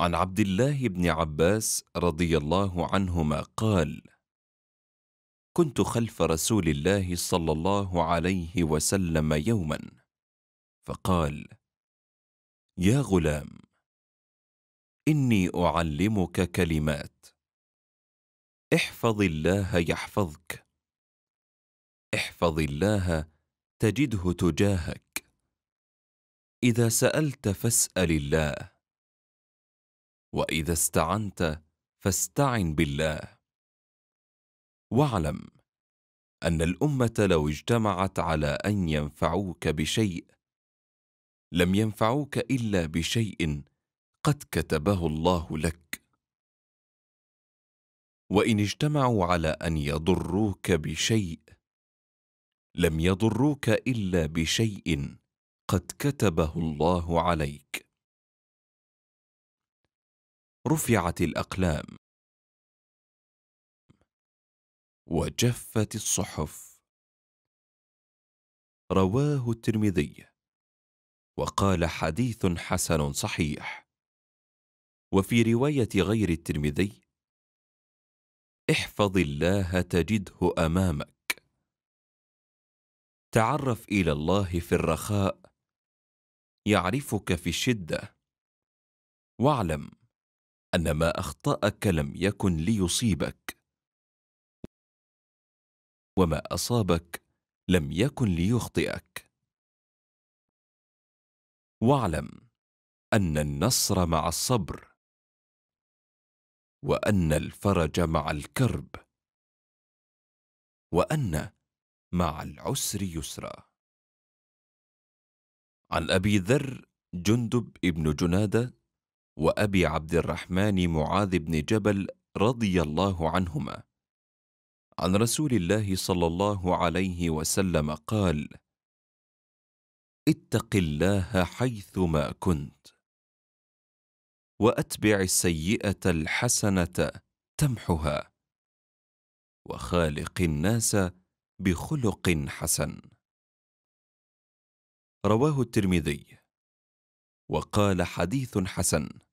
عن عبد الله بن عباس رضي الله عنهما قال كنت خلف رسول الله صلى الله عليه وسلم يوما فقال يا غلام اني اعلمك كلمات احفظ الله يحفظك احفظ الله تجده تجاهك اذا سالت فاسال الله واذا استعنت فاستعن بالله واعلم ان الامه لو اجتمعت على ان ينفعوك بشيء لم ينفعوك الا بشيء قد كتبه الله لك وان اجتمعوا على ان يضروك بشيء لم يضروك الا بشيء قد كتبه الله عليك رفعت الأقلام وجفت الصحف رواه الترمذي وقال حديث حسن صحيح وفي رواية غير الترمذي احفظ الله تجده أمامك تعرف إلى الله في الرخاء يعرفك في الشدة واعلم ان ما اخطاك لم يكن ليصيبك وما اصابك لم يكن ليخطئك واعلم ان النصر مع الصبر وان الفرج مع الكرب وان مع العسر يسرا عن ابي ذر جندب بن جناده وأبي عبد الرحمن معاذ بن جبل رضي الله عنهما عن رسول الله صلى الله عليه وسلم قال اتق الله حيثما كنت واتبع السيئه الحسنه تمحها وخالق الناس بخلق حسن رواه الترمذي وقال حديث حسن